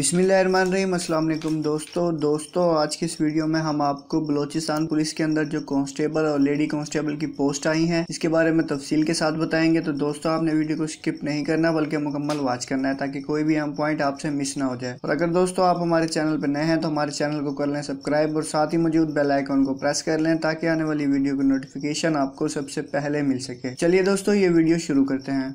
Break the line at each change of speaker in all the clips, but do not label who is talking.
अस्सलाम वालेकुम दोस्तों दोस्तों आज की इस वीडियो में हम आपको बलोचिस्तान पुलिस के अंदर जो कांस्टेबल और लेडी कांस्टेबल की पोस्ट आई है इसके बारे में तफसील के साथ बताएंगे तो दोस्तों आपने वीडियो को स्किप नहीं करना बल्कि मुकम्मल वाच करना है ताकि कोई भी अहम पॉइंट आपसे मिस ना हो जाए और अगर दोस्तों आप हमारे चैनल पर नए हैं तो हमारे चैनल को कर लें सब्सक्राइब और साथ ही मौजूद बेलाइकॉन को प्रेस कर लें ताकि आने वाली वीडियो की नोटिफिकेशन आपको सबसे पहले मिल सके चलिए दोस्तों ये वीडियो शुरू करते हैं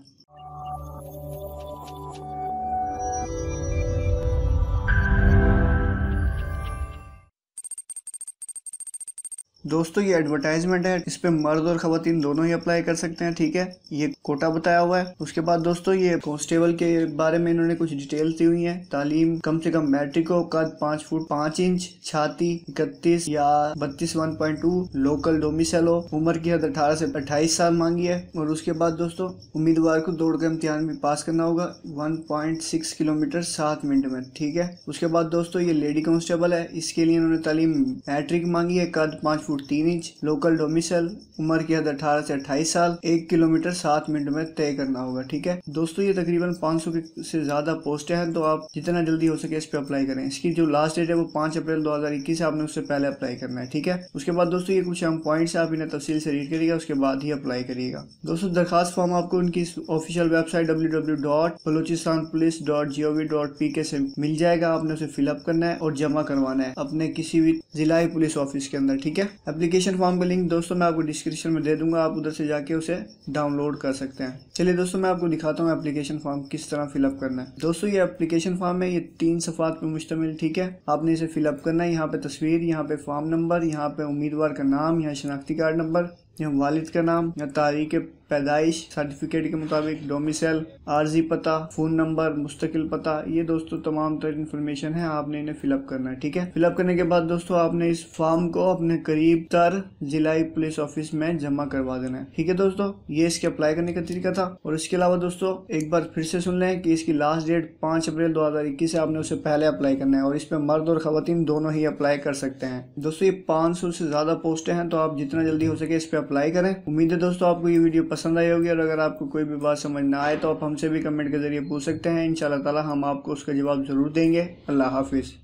दोस्तों ये एडवर्टाइजमेंट है इस पर मर्द और खातन दोनों ही अप्लाई कर सकते हैं ठीक है ये कोटा बताया हुआ है उसके बाद दोस्तों ये कॉन्स्टेबल के बारे में इन्होंने कुछ डिटेल्स दी हुई है तालीम कम से कम मैट्रिक हो कद पांच फुट पांच इंच छाती इकतीस या बत्तीस one point two local domicile उम्र की हद अठारह से अट्ठाईस साल मांगी है और उसके बाद दोस्तों उम्मीदवार को दौड़ का इम्तिहान भी पास करना होगा वन पॉइंट सिक्स किलोमीटर सात मिनट में ठीक है उसके बाद दोस्तों ये लेडी कॉन्स्टेबल है इसके लिए इन्होंने तालीम मैट्रिक मांगी है कद पांच फुट तीन इंच लोकल डोमिसल उम्र की हद अठारह से अट्ठाईस साल एक किलोमीटर सात मिनट में तय करना होगा ठीक है दोस्तों ये तकरीबन सौ से ज्यादा पोस्ट हैं तो आप जितना जल्दी हो सके इस पर अप्लाई करें इसकी जो लास्ट डेट है वो पांच अप्रैल दो हजार इक्कीस आपने उससे पहले अप्लाई करना है ठीक है उसके बाद दोस्तों ये कुछ हम पॉइंट्स आप इन्हें तफसील से रीड करिएगा उसके बाद ही अप्लाई करिएगा दोस्तों दरखास्त फॉर्म आपको उनकी official website W W dot dot dot Balochistan police P से मिल जाएगा आपने उसे फिलअप करना है और जमा करवाना है अपने किसी भी जिला पुलिस ऑफिस के अंदर ठीक है एप्लीकेशन फॉर्म का लिंक दोस्तों मैं आपको डिस्क्रिप्शन में दे दूंगा आप उधर से जाके उसे डाउनलोड कर सकते हैं चलिए दोस्तों मैं आपको दिखाता हूँ एप्लीकेशन फॉर्म किस तरह फिलअप करना है दोस्तों ये एप्लीकेशन फॉर्म है ये तीन सफात पर मुश्तमिल ठीक है आपने इसे फिलअप करना है यहाँ पे तस्वीर यहाँ पे फॉर्म नंबर यहाँ पे उम्मीदवार का नाम यहाँ शनाख्ती कार्ड नंबर या वालिद का नाम या तारीख पैदाइश सर्टिफिकेट के मुताबिक डोमिसल आर्जी पता फ़ोन नंबर मुस्तकिल पता ये दोस्तों तमाम तरह इन्फॉर्मेशन है आपने इन्हें फिलअप करना है ठीक है फिलअप करने के बाद दोस्तों आपने इस फॉर्म को अपने करीब तर जिलाई पुलिस ऑफिस में जमा करवा देना है ठीक है दोस्तों ये इसके अप्लाई करने का तरीका था और इसके अलावा दोस्तों एक बार फिर से सुन लें कि इसकी लास्ट डेट पाँच अप्रैल दो हज़ार इक्कीस है आपने उसे पहले अप्लाई करना है और इस पर मर्द और खातन दोनों ही अप्लाई कर सकते हैं दोस्तों ये पाँच सौ से ज़्यादा पोस्टें हैं तो आप जितना जल्दी हो सके इस पर अप्लाई करें उम्मीद है दोस्तों आपको ये वीडियो पसंद आई होगी और अगर आपको कोई भी बात समझ ना आए तो आप हमसे भी कमेंट के जरिए पूछ सकते हैं इन ताला हम आपको उसका जवाब ज़रूर देंगे अल्लाह हाफिज़